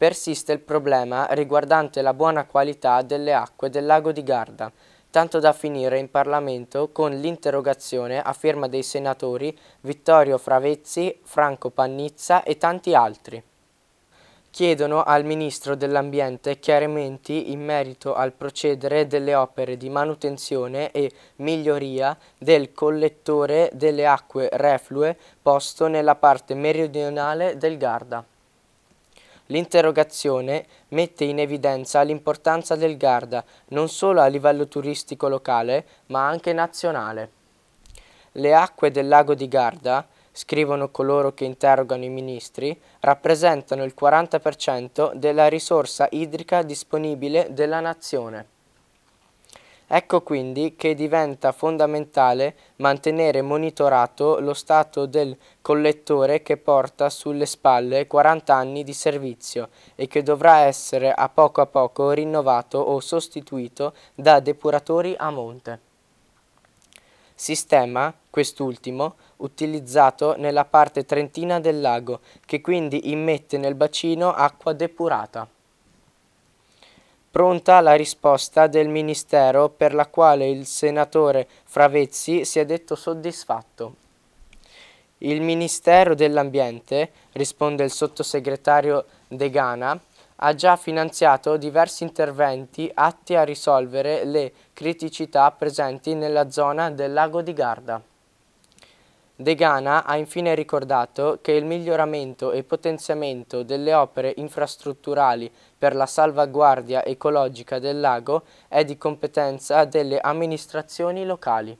persiste il problema riguardante la buona qualità delle acque del lago di Garda, tanto da finire in Parlamento con l'interrogazione a firma dei senatori Vittorio Fravezzi, Franco Pannizza e tanti altri. Chiedono al Ministro dell'Ambiente chiarimenti in merito al procedere delle opere di manutenzione e miglioria del collettore delle acque reflue posto nella parte meridionale del Garda. L'interrogazione mette in evidenza l'importanza del Garda, non solo a livello turistico locale, ma anche nazionale. Le acque del lago di Garda, scrivono coloro che interrogano i ministri, rappresentano il 40% della risorsa idrica disponibile della nazione. Ecco quindi che diventa fondamentale mantenere monitorato lo stato del collettore che porta sulle spalle 40 anni di servizio e che dovrà essere a poco a poco rinnovato o sostituito da depuratori a monte. Sistema, quest'ultimo, utilizzato nella parte trentina del lago, che quindi immette nel bacino acqua depurata. Pronta la risposta del Ministero per la quale il senatore Fravezzi si è detto soddisfatto. Il Ministero dell'Ambiente, risponde il sottosegretario De Gana, ha già finanziato diversi interventi atti a risolvere le criticità presenti nella zona del lago di Garda. De Gana ha infine ricordato che il miglioramento e potenziamento delle opere infrastrutturali per la salvaguardia ecologica del lago è di competenza delle amministrazioni locali.